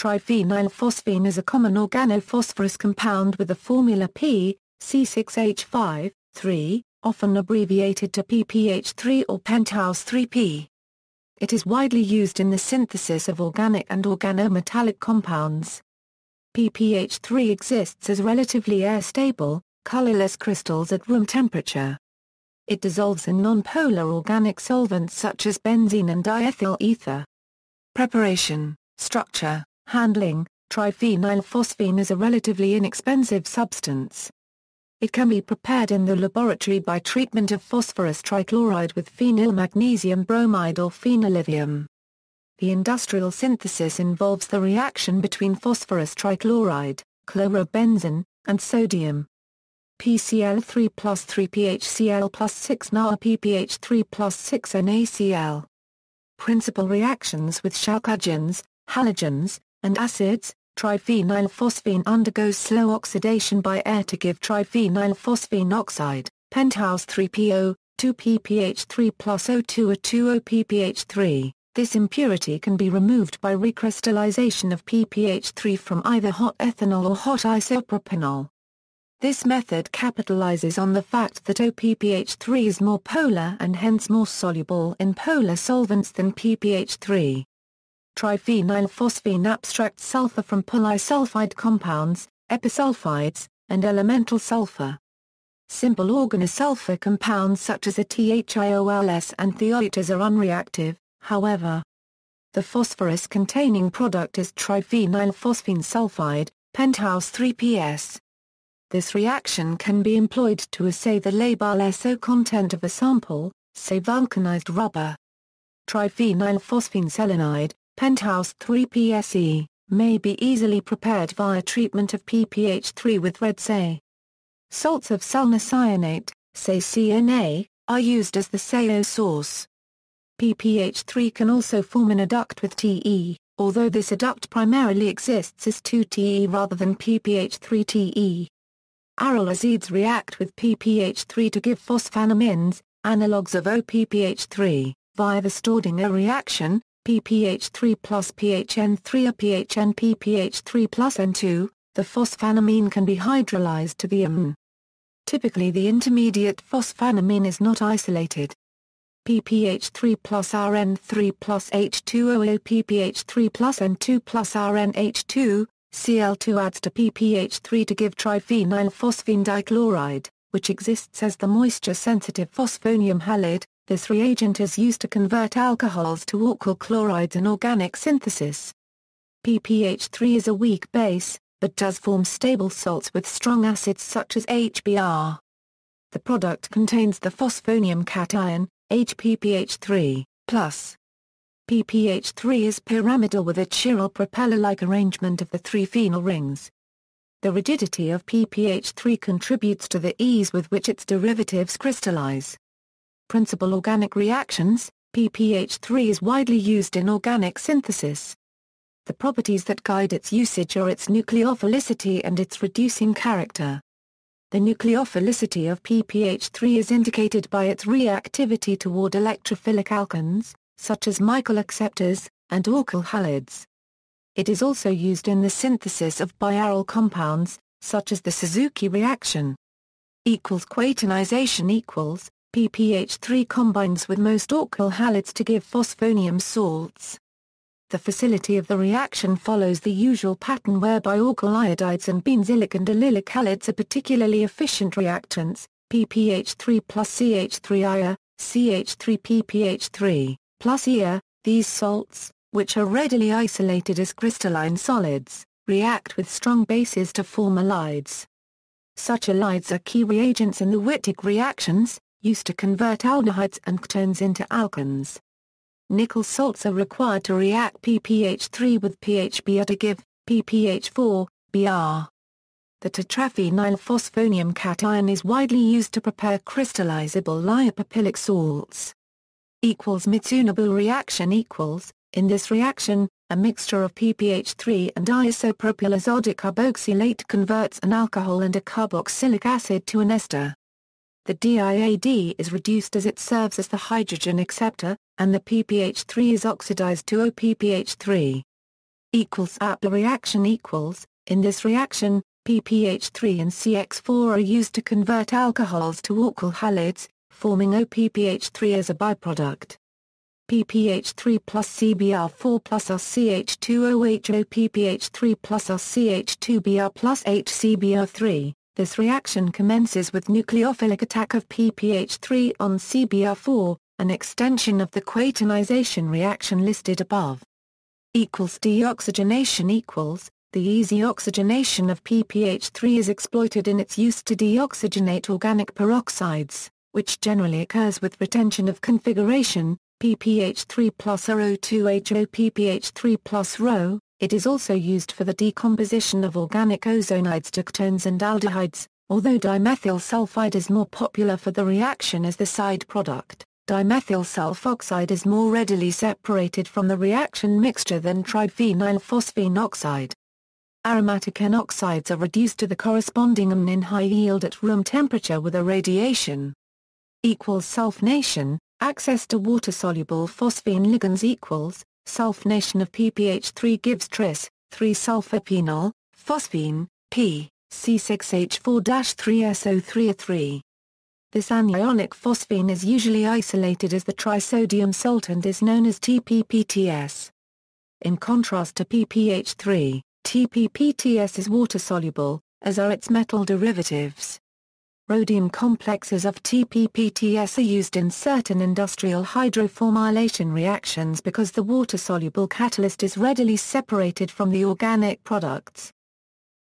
Triphenylphosphine is a common organophosphorus compound with the formula P, C6H5, 3, often abbreviated to PPH3 or penthouse 3P. It is widely used in the synthesis of organic and organometallic compounds. PPH3 exists as relatively air-stable, colorless crystals at room temperature. It dissolves in nonpolar organic solvents such as benzene and diethyl ether. Preparation, structure Handling Triphenylphosphine is a relatively inexpensive substance. It can be prepared in the laboratory by treatment of phosphorus trichloride with phenyl magnesium bromide or phenylivium. The industrial synthesis involves the reaction between phosphorus trichloride, chlorobenzene, and sodium. PCl3 plus 3 PHCl plus 6 Na plus 6 NaCl. Principal reactions with chalcogens, halogens, and acids, triphenylphosphine undergoes slow oxidation by air to give triphenylphosphine oxide, penthouse 3PO, 2PPH3 3 plus O2 or 2OPPH3. This impurity can be removed by recrystallization of PPH3 from either hot ethanol or hot isopropanol. This method capitalizes on the fact that OPPH3 is more polar and hence more soluble in polar solvents than PPH3 triphenylphosphine abstract sulfur from polysulfide compounds, episulfides, and elemental sulfur. Simple organosulfur compounds such as a THIOLS and thioeters are unreactive, however. The phosphorus-containing product is triphenylphosphine sulfide, penthouse 3PS. This reaction can be employed to assay the labile SO content of a sample, say vulcanized rubber. Triphenylphosphine selenide, Penthouse 3 PSE, may be easily prepared via treatment of PPH3 with red say. Salts of sulnicyanate, say CNA, are used as the sayo source. PPH3 can also form an adduct with TE, although this adduct primarily exists as 2TE rather than PPH3TE. Aryl azides react with PPH3 to give phosphanamines, analogues of OPPH3, via the Staudinger reaction, PPH3 plus PHN3 or PHNPPH3 plus N2, the phosphanamine can be hydrolyzed to the amine. Typically the intermediate phosphanamine is not isolated. PPH3 plus RN3 plus H2OO PPH3 plus N2 plus RNH2, Cl2 adds to PPH3 to give triphenylphosphine dichloride, which exists as the moisture-sensitive phosphonium halide, this reagent is used to convert alcohols to alkyl chlorides in organic synthesis. PPH3 is a weak base, but does form stable salts with strong acids such as HBr. The product contains the phosphonium cation, HPPH3+. PPH3 is pyramidal with a chiral propeller-like arrangement of the three phenyl rings. The rigidity of PPH3 contributes to the ease with which its derivatives crystallize. Principal organic reactions, PPH3 is widely used in organic synthesis. The properties that guide its usage are its nucleophilicity and its reducing character. The nucleophilicity of PPH3 is indicated by its reactivity toward electrophilic alkenes, such as Michael acceptors, and alkyl halides. It is also used in the synthesis of biaryl compounds, such as the Suzuki reaction. Equals equals PPH3 combines with most alkyl halides to give phosphonium salts. The facility of the reaction follows the usual pattern whereby alkyl iodides and benzylic and allylic halides are particularly efficient reactants, PPH3 plus CH3Ia, CH3PPH3, plus Ia, these salts, which are readily isolated as crystalline solids, react with strong bases to form alides. Such alides are key reagents in the Wittig reactions, used to convert aldehydes and ketones into alkanes. Nickel salts are required to react ppH3 with PHBr to give ppH4, Br. The tetraphenylphosphonium cation is widely used to prepare crystallizable lyopapillic salts. Equals Mitsunobu reaction equals, in this reaction, a mixture of ppH3 and isopropylazotic carboxylate converts an alcohol and a carboxylic acid to an ester the diad is reduced as it serves as the hydrogen acceptor, and the ppH3 is oxidized to OPPH3. Equals at the reaction equals, in this reaction, PPH3 and CX4 are used to convert alcohols to alkyl halides, forming OPPH3 as a byproduct. PPH3 plus CBr4 plus RCH2OH OPPH3 plus RCH2Br plus HCBr3. This reaction commences with nucleophilic attack of ppH3 on CBr4, an extension of the quatonization reaction listed above. Equals deoxygenation equals, the easy oxygenation of ppH3 is exploited in its use to deoxygenate organic peroxides, which generally occurs with retention of configuration, ppH3 plus RO2HO ppH3 plus ro it is also used for the decomposition of organic ozonides ketones, and aldehydes, although dimethyl sulfide is more popular for the reaction as the side product. Dimethyl sulfoxide is more readily separated from the reaction mixture than triphenylphosphine oxide. Aromatic enoxides are reduced to the corresponding amine in high yield at room temperature with irradiation. Equals sulfonation, access to water-soluble phosphine ligands equals, Sulfonation of ppH3 gives tris, 3-sulfophenyl, phosphine, P, C6H4-3SO3A3. This anionic phosphine is usually isolated as the trisodium salt and is known as TPPTS. In contrast to PPH3, TPPTS is water-soluble, as are its metal derivatives. Rhodium complexes of TPPTS are used in certain industrial hydroformylation reactions because the water-soluble catalyst is readily separated from the organic products.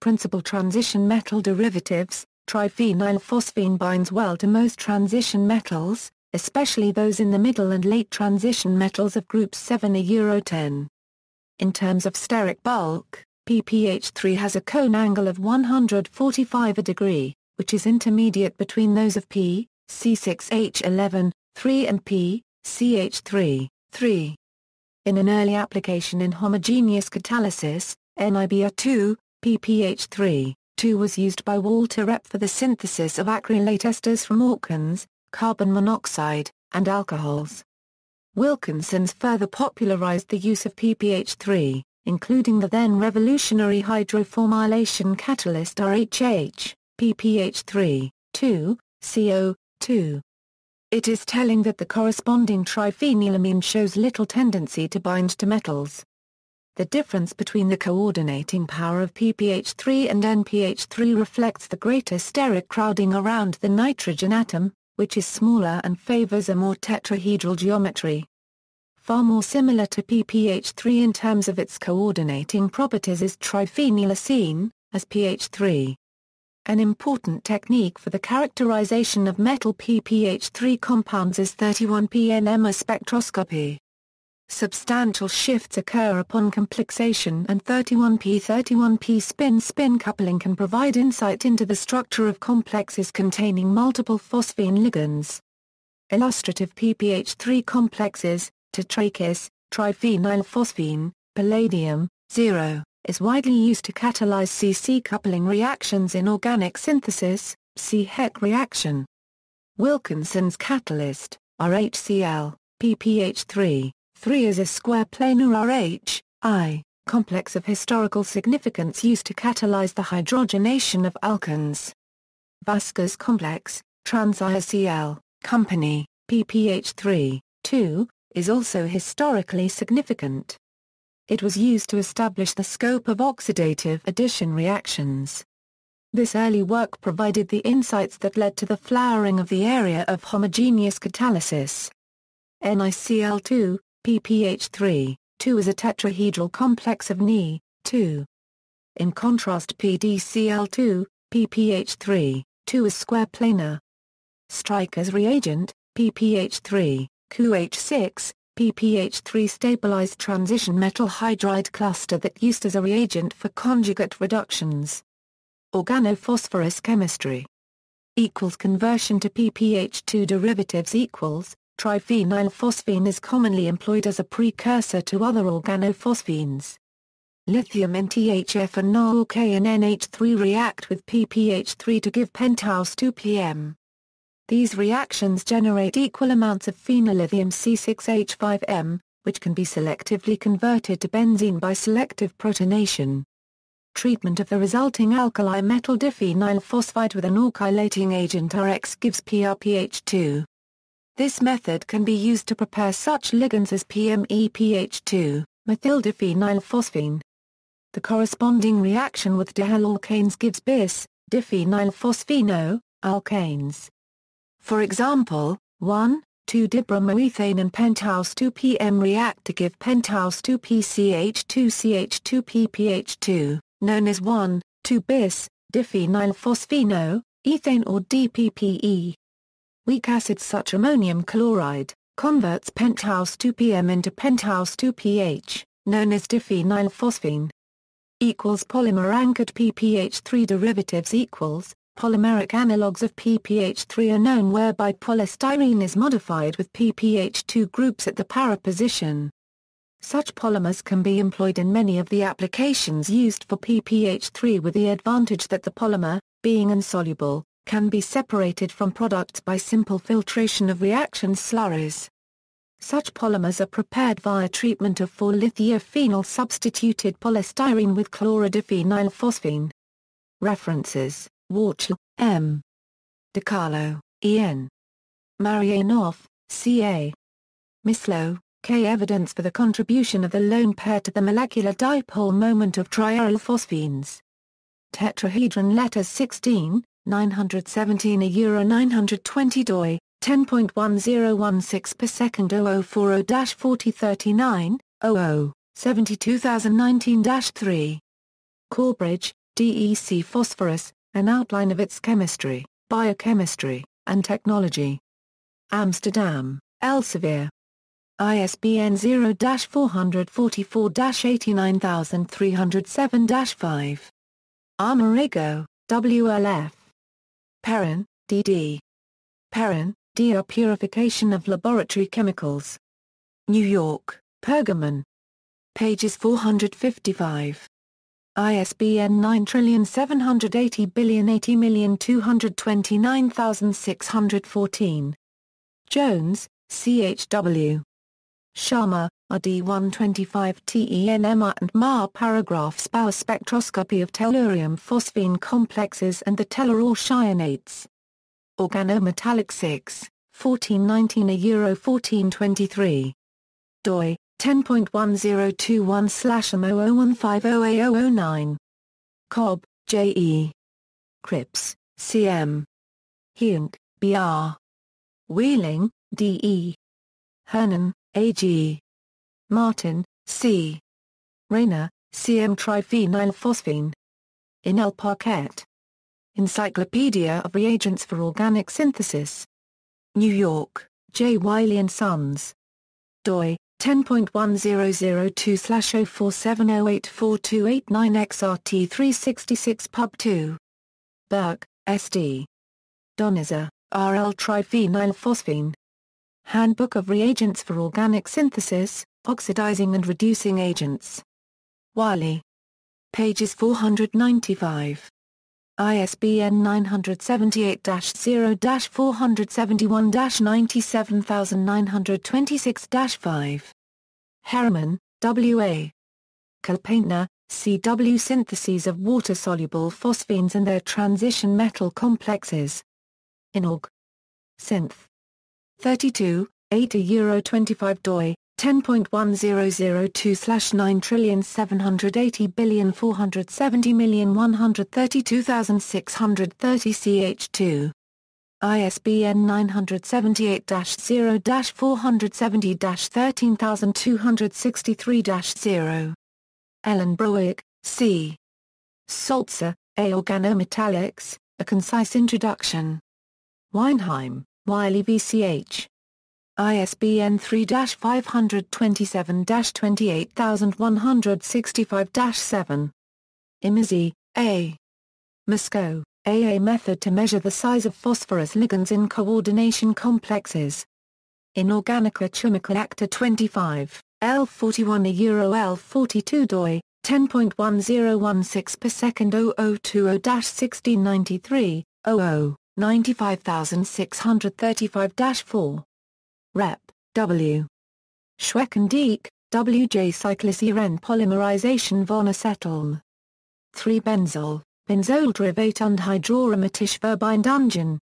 Principal transition metal derivatives, triphenylphosphine binds well to most transition metals, especially those in the middle and late transition metals of group 7 a Euro 10. In terms of steric bulk, ppH3 has a cone angle of 145 a degree which is intermediate between those of P, C6H11, 3 and P, CH3, 3. In an early application in homogeneous catalysis, NIBr2, PPH3, 2 was used by Walter Rep for the synthesis of acrylate esters from Alkans, carbon monoxide, and alcohols. Wilkinson's further popularized the use of PPH3, including the then revolutionary hydroformylation catalyst RHH pph 3, 2, CO, 2. It is telling that the corresponding triphenylamine shows little tendency to bind to metals. The difference between the coordinating power of ppH3 and NPH3 reflects the greater steric crowding around the nitrogen atom, which is smaller and favors a more tetrahedral geometry. Far more similar to ppH3 in terms of its coordinating properties is triphenylacene, as pH3. An important technique for the characterization of metal ppH3 compounds is 31PNMR spectroscopy. Substantial shifts occur upon complexation and 31p31p spin-spin coupling can provide insight into the structure of complexes containing multiple phosphine ligands. Illustrative ppH3 complexes, tetracis, triphenylphosphine palladium, 0 is widely used to catalyze C-C coupling reactions in organic synthesis, see Heck reaction. Wilkinson's catalyst, RHCl, PPH3, 3 is a square planar RH, I, complex of historical significance used to catalyze the hydrogenation of alkenes. Vasquez complex, TransICL, company, PPH3, 2, is also historically significant it was used to establish the scope of oxidative addition reactions. This early work provided the insights that led to the flowering of the area of homogeneous catalysis. NiCl2, PPH3, 2 is a tetrahedral complex of Ni, 2. In contrast PDCl2, PPH3, 2 is square planar. Striker's reagent, PPH3, QH6, PPH3 stabilized transition metal hydride cluster that used as a reagent for conjugate reductions. Organophosphorus chemistry equals conversion to PPH2 derivatives equals, triphenylphosphine is commonly employed as a precursor to other organophosphines. Lithium and THF and NOLK and NH3 react with PPH3 to give penthouse 2PM. These reactions generate equal amounts of phenylithium C6H5m, which can be selectively converted to benzene by selective protonation. Treatment of the resulting alkali metal diphenyl phosphide with an alkylating agent RX gives PrPH2. This method can be used to prepare such ligands as PMEPH2, methyldiphenylphosphine. The corresponding reaction with dihalylkanes gives bis, diphenylphosphino, alkanes. For example, 1, 2 dibromoethane and penthouse 2PM react to give penthouse 2PCH2CH2PPH2, known as 1, 2-bis, diphenylphosphino, ethane or DPPE. Weak acids such ammonium chloride, converts penthouse 2PM into penthouse 2PH, known as diphenylphosphine. Equals polymer anchored PPH3 derivatives equals, Polymeric analogues of PPH3 are known whereby polystyrene is modified with PPH2 groups at the para position. Such polymers can be employed in many of the applications used for PPH3 with the advantage that the polymer, being insoluble, can be separated from products by simple filtration of reaction slurries. Such polymers are prepared via treatment of 4-lithiophenyl substituted polystyrene with chlorodiphene. References Warchel, M. DiCarlo, E.N. Marianoff, C.A. Mislow, K. Evidence for the contribution of the lone pair to the molecular dipole moment of phosphines. Tetrahedron letters 16, 917 a euro 920 doi, 10.1016 per second 0040-4039, 00, 72019-3. Corbridge, DEC phosphorus, an outline of its chemistry, biochemistry, and technology. Amsterdam, Elsevier. ISBN 0-444-89307-5. Armorigo, WLF. Perrin, D.D. Perrin, D.R. Purification of Laboratory Chemicals. New York, Pergamon. Pages 455, ISBN 978008002929614. Jones, C. H. W. Sharma, RD 125 TENMR and MAR paragraphs Power spectroscopy of tellurium phosphine complexes and the tellurol cyanates. Organometallic 6, 1419 a Euro 1423. doi, 10.1021-00150A009. Cobb, J.E. Cripps, C.M. hunk B.R. Wheeling, D.E. Hernan, A.G. Martin, C. Rayner, C.M. Triphenylphosphine. Inel Parquet. Encyclopedia of Reagents for Organic Synthesis. New York, J. Wiley & Sons. doi 10.1002/0470842892 XRT366 Pub 2. Burke, S.D. Donizer, R.L. Triphenylphosphine. Handbook of Reagents for Organic Synthesis, Oxidizing and Reducing Agents. Wiley. Pages 495, ISBN 978-0-471-97926-5. Harriman, W. A. Kalpaintner, C. W. Syntheses of water-soluble phosphines and their transition metal complexes. Inorg. Synth. 32, 8 euro 25 doi, trillion 780 780 billion 470 million 132,630 CH2. ISBN 978-0-470-13263-0. Ellen Broick, C. Salzer, A. Organometallics, A Concise Introduction. Weinheim, Wiley VCH. ISBN 3-527-28165-7. Imizi, A. Moscow, AA method to measure the size of phosphorus ligands in coordination complexes. Inorganica Chumical Acta 25, L41 a Euro L42 doi, 10.1016 per second 0020-1693, 00, 95635-4. Rep. W. Schweckendieck, W. J. Cycliceren polymerization von acetylm. 3 benzyl, benzoldrivat und hydroromatisch verbindungen.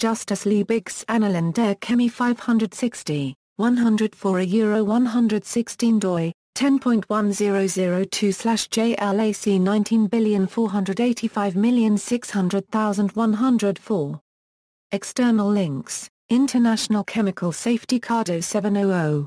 Justus Liebig's Annalen der Chemie 560, 104 Euro 116 doi, 10.1002-JLAC 19485600,104. External links International Chemical Safety CARDO 700